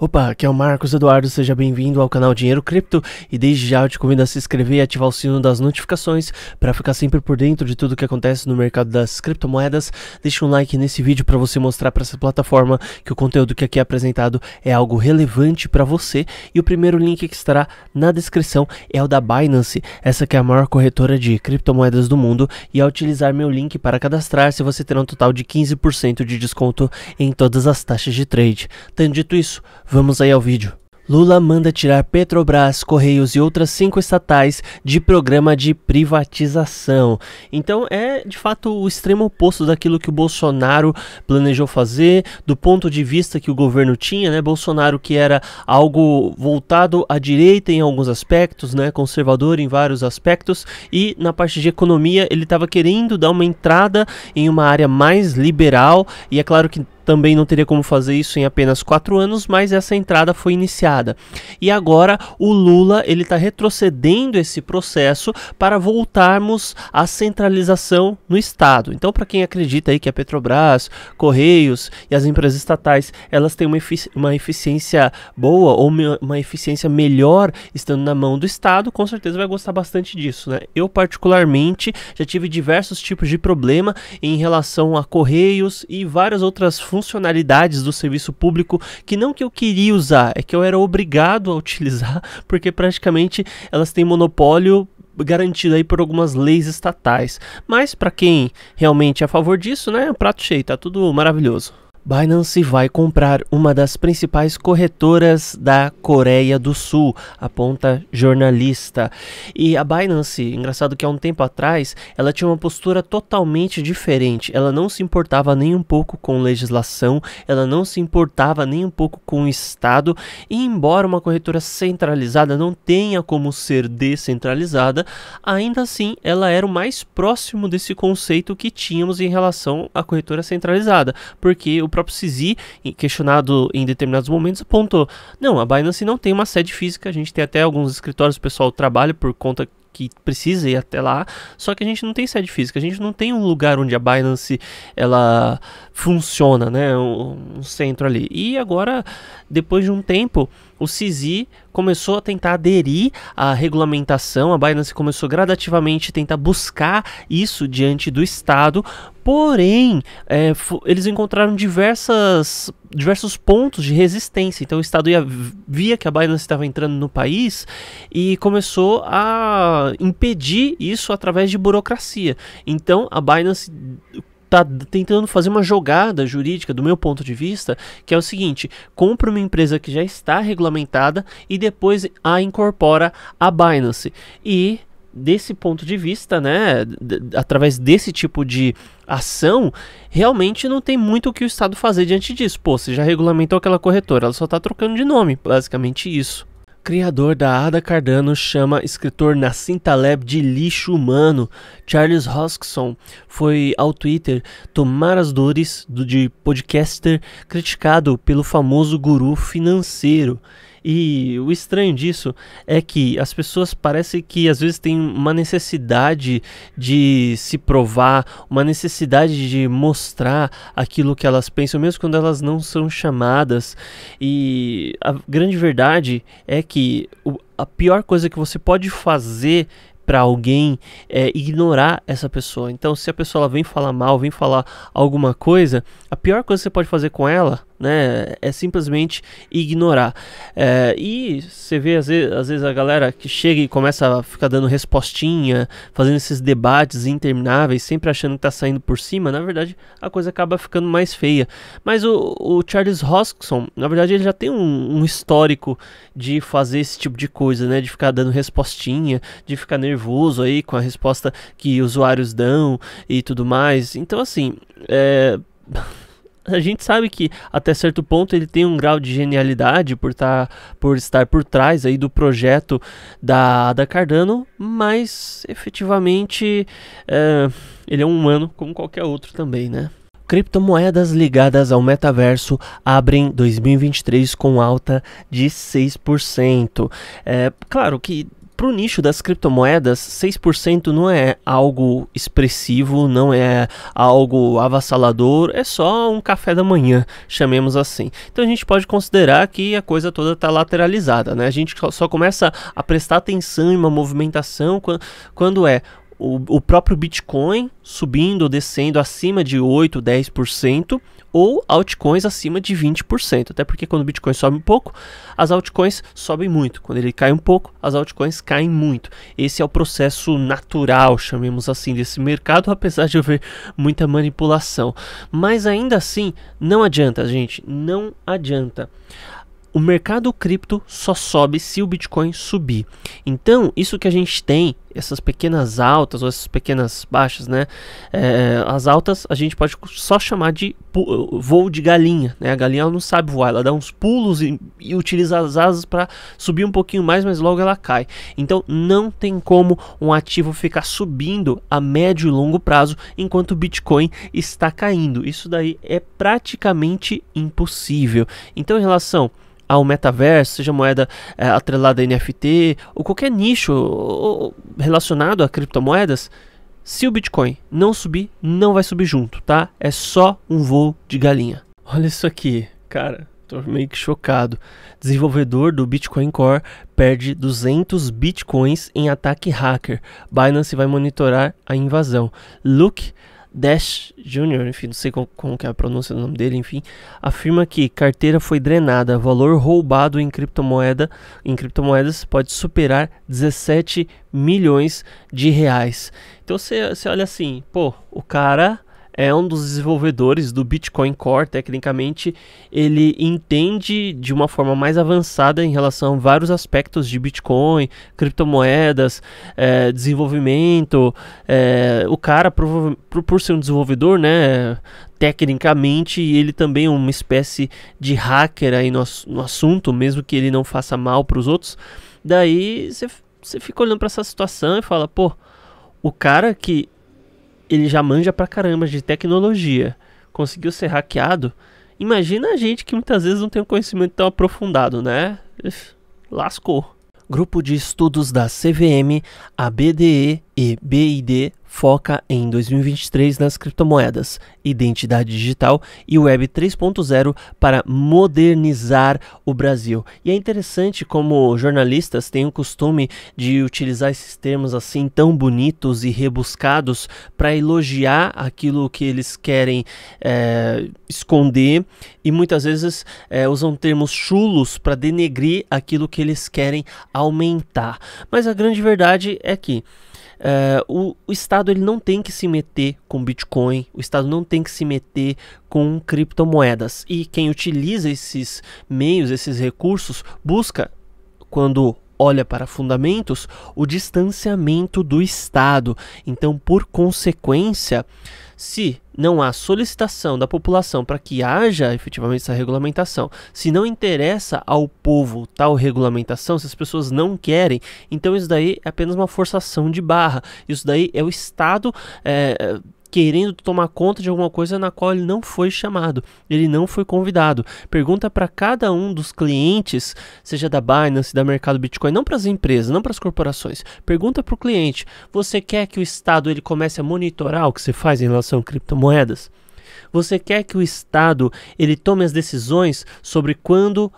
Opa, aqui é o Marcos Eduardo, seja bem-vindo ao canal Dinheiro Cripto e desde já eu te convido a se inscrever e ativar o sino das notificações para ficar sempre por dentro de tudo que acontece no mercado das criptomoedas. Deixa um like nesse vídeo para você mostrar para essa plataforma que o conteúdo que aqui é apresentado é algo relevante para você e o primeiro link que estará na descrição é o da Binance, essa que é a maior corretora de criptomoedas do mundo e ao utilizar meu link para cadastrar-se você terá um total de 15% de desconto em todas as taxas de trade. Tendo dito isso, Vamos aí ao vídeo. Lula manda tirar Petrobras, Correios e outras cinco estatais de programa de privatização. Então é de fato o extremo oposto daquilo que o Bolsonaro planejou fazer, do ponto de vista que o governo tinha, né? Bolsonaro que era algo voltado à direita em alguns aspectos, né? Conservador em vários aspectos e na parte de economia ele estava querendo dar uma entrada em uma área mais liberal e é claro que também não teria como fazer isso em apenas quatro anos, mas essa entrada foi iniciada. E agora o Lula ele está retrocedendo esse processo para voltarmos à centralização no Estado. Então, para quem acredita aí que a Petrobras, Correios e as empresas estatais elas têm uma, efici uma eficiência boa ou uma eficiência melhor estando na mão do Estado, com certeza vai gostar bastante disso, né? Eu particularmente já tive diversos tipos de problema em relação a Correios e várias outras funções funcionalidades do serviço público que não que eu queria usar, é que eu era obrigado a utilizar, porque praticamente elas têm monopólio garantido aí por algumas leis estatais. Mas para quem realmente é a favor disso, né, é um prato cheio, tá tudo maravilhoso. Binance vai comprar uma das principais corretoras da Coreia do Sul, aponta jornalista. E a Binance, engraçado que há um tempo atrás, ela tinha uma postura totalmente diferente. Ela não se importava nem um pouco com legislação, ela não se importava nem um pouco com o Estado. E embora uma corretora centralizada não tenha como ser descentralizada, ainda assim ela era o mais próximo desse conceito que tínhamos em relação à corretora centralizada, porque o o próprio Sisi, questionado em determinados momentos, apontou: não, a Binance não tem uma sede física, a gente tem até alguns escritórios, o pessoal trabalha por conta que precisa ir até lá, só que a gente não tem sede física, a gente não tem um lugar onde a Binance ela funciona, né, um, um centro ali. E agora, depois de um tempo, o CISI começou a tentar aderir à regulamentação, a Binance começou gradativamente a tentar buscar isso diante do Estado, porém é, eles encontraram diversas, diversos pontos de resistência. Então o Estado ia, via que a Binance estava entrando no país e começou a impedir isso através de burocracia. Então a Binance está tentando fazer uma jogada jurídica, do meu ponto de vista, que é o seguinte: compra uma empresa que já está regulamentada e depois a incorpora a Binance. E desse ponto de vista, né, através desse tipo de ação, realmente não tem muito o que o Estado fazer diante disso. Pô, você já regulamentou aquela corretora, ela só está trocando de nome, basicamente isso criador da Ada Cardano chama escritor Nassim Taleb de lixo humano. Charles Hoskinson foi ao Twitter tomar as dores do, de podcaster criticado pelo famoso guru financeiro. E o estranho disso é que as pessoas parecem que às vezes têm uma necessidade de se provar, uma necessidade de mostrar aquilo que elas pensam, mesmo quando elas não são chamadas. E a grande verdade é que o, a pior coisa que você pode fazer para alguém é, ignorar essa pessoa. Então, se a pessoa ela vem falar mal, vem falar alguma coisa, a pior coisa que você pode fazer com ela, né, é simplesmente ignorar. É, e você vê às vezes, às vezes, a galera que chega e começa a ficar dando respostinha, fazendo esses debates intermináveis, sempre achando que está saindo por cima. Na verdade, a coisa acaba ficando mais feia. Mas o, o Charles Hoskinson, na verdade, ele já tem um, um histórico de fazer esse tipo de coisa, né, de ficar dando respostinha, de ficar nervoso nervoso aí com a resposta que usuários dão e tudo mais. Então, assim, é. a gente sabe que até certo ponto ele tem um grau de genialidade por, tá, por estar por trás aí do projeto da, da Cardano, mas efetivamente é, ele é um humano como qualquer outro também, né? Criptomoedas ligadas ao metaverso abrem 2023 com alta de 6%. É claro que para o nicho das criptomoedas, 6% não é algo expressivo, não é algo avassalador, é só um café da manhã, chamemos assim. Então a gente pode considerar que a coisa toda está lateralizada, né? A gente só começa a prestar atenção em uma movimentação quando é o, o próprio Bitcoin subindo ou descendo acima de 8, 10%, ou altcoins acima de 20%. Até porque quando o Bitcoin sobe um pouco, as altcoins sobem muito. Quando ele cai um pouco, as altcoins caem muito. Esse é o processo natural, chamemos assim, desse mercado, apesar de haver muita manipulação. Mas ainda assim, não adianta, gente, não adianta o mercado cripto só sobe se o Bitcoin subir. Então, isso que a gente tem, essas pequenas altas ou essas pequenas baixas, né? É, é as altas a gente pode só chamar de eh, voo de galinha, né? A galinha não sabe voar, ela dá uns pulos e, e utiliza as asas para subir um pouquinho mais, mas logo ela cai. Então, não tem como um ativo ficar subindo a médio e longo prazo enquanto o Bitcoin está caindo. Isso daí é praticamente impossível. Então, em relação ao metaverso, seja moeda é, atrelada a NFT ou qualquer nicho relacionado a criptomoedas, se o Bitcoin não subir, não vai subir junto, tá? É só um voo de galinha. Olha isso aqui, cara. Tô meio que chocado. Desenvolvedor do Bitcoin Core perde 200 bitcoins em ataque hacker. Binance vai monitorar a invasão. Luke Dash Jr., enfim, não sei como, como, que é a pronúncia do nome dele, enfim, afirma que carteira foi drenada, valor roubado em, criptomoeda, em criptomoedas pode superar 17 milhões de reais. Então você olha assim, pô, o cara é um dos desenvolvedores do Bitcoin Core, tecnicamente, ele entende de uma forma mais avançada em relação a vários aspectos de Bitcoin, criptomoedas, é, desenvolvimento. É, o cara, por, por ser um desenvolvedor, né, tecnicamente e ele também é uma espécie de hacker aí no, no assunto, mesmo que ele não faça mal para os outros. Daí você fica olhando para essa situação e fala, pô, o cara que ele já manja pra caramba de tecnologia, conseguiu ser hackeado. Imagina a gente que muitas vezes não tem um conhecimento tão aprofundado, né? Lascou. Grupo de Estudos da CVM, a BDE e BID foca em 2023 nas criptomoedas, identidade digital e Web 3.0 para modernizar o Brasil. E é interessante como jornalistas têm o costume de utilizar esses termos assim tão bonitos e rebuscados para elogiar aquilo que eles querem é, esconder e muitas vezes é, usam termos chulos para denegrir aquilo que eles querem aumentar. Mas a grande verdade é que eh, é, o, o, Estado ele não tem que se meter com Bitcoin, o Estado não tem que se meter com criptomoedas. E quem utiliza esses meios, esses recursos, busca, quando olha para fundamentos, o distanciamento do Estado. Então, por consequência. Se não há solicitação da população para que haja efetivamente essa regulamentação, se não interessa ao povo tal regulamentação, se as pessoas não querem, então isso daí é apenas uma forçação de barra. Isso daí é o Estado. É, querendo tomar conta de alguma coisa na qual ele não foi chamado, ele não foi convidado. Pergunta para cada um dos clientes, seja da Binance, da Mercado Bitcoin, não para as empresas, não para as corporações. Pergunta para o cliente: você quer que o Estado ele comece a monitorar o que você faz em relação a criptomoedas? Você quer que o Estado ele tome as decisões sobre quando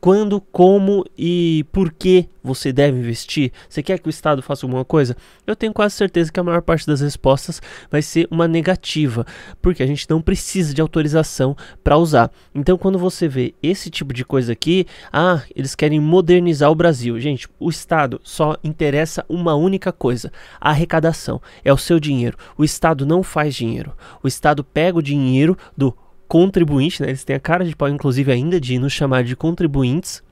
quando, como e por que você deve investir? Você quer que o Estado faça alguma coisa? Eu tenho quase certeza que a maior parte das respostas vai ser uma negativa, porque a gente não precisa de autorização para usar. Então, quando você vê esse tipo de coisa aqui, ah, eles querem modernizar o Brasil. Gente, o Estado só interessa uma única coisa: a arrecadação. É o seu dinheiro. O Estado não faz dinheiro. O Estado pega o dinheiro do contribuinte, né? Eles têm a cara de pau, inclusive, ainda de nos chamar de contribuintes.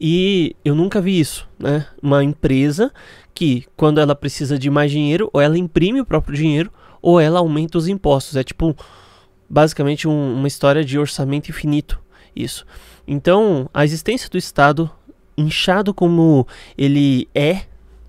E eu nunca vi isso, né? Uma empresa que, quando ela precisa de mais dinheiro, ou ela imprime o próprio dinheiro, ou ela aumenta os impostos. É tipo, basicamente, um, uma história de orçamento infinito. Isso. Então, a existência do Estado, inchado como ele é,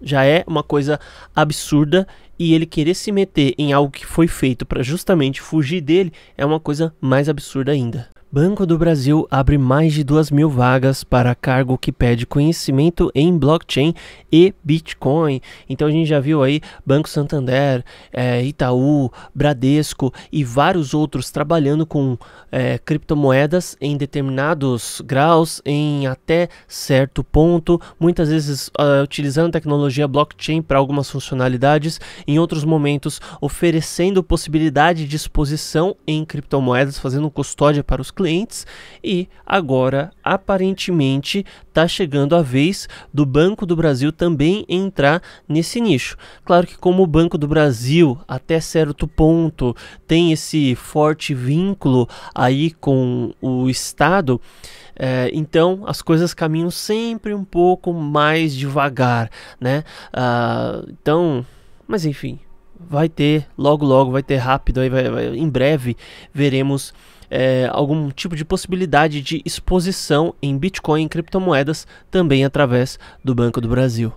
já é uma coisa absurda e ele querer se meter em algo que foi feito para justamente fugir dele é uma coisa mais absurda ainda. Banco do Brasil abre mais de 2 mil vagas para cargo que pede conhecimento em blockchain e Bitcoin. Então a gente já viu aí Banco Santander, é, Itaú, Bradesco e vários outros trabalhando com é, criptomoedas em determinados graus, em até certo ponto, muitas vezes uh, utilizando tecnologia blockchain para algumas funcionalidades, em outros momentos oferecendo possibilidade de exposição em criptomoedas, fazendo custódia para os clientes clientes e agora aparentemente está chegando a vez do Banco do Brasil também entrar nesse nicho. Claro que como o Banco do Brasil até certo ponto tem esse forte vínculo aí com o Estado, é, então as coisas caminham sempre um pouco mais devagar, né? Ah, então, mas enfim, vai ter logo logo, vai ter rápido, aí vai, vai em breve veremos é, algum tipo de possibilidade de exposição em Bitcoin e criptomoedas também através do Banco do Brasil.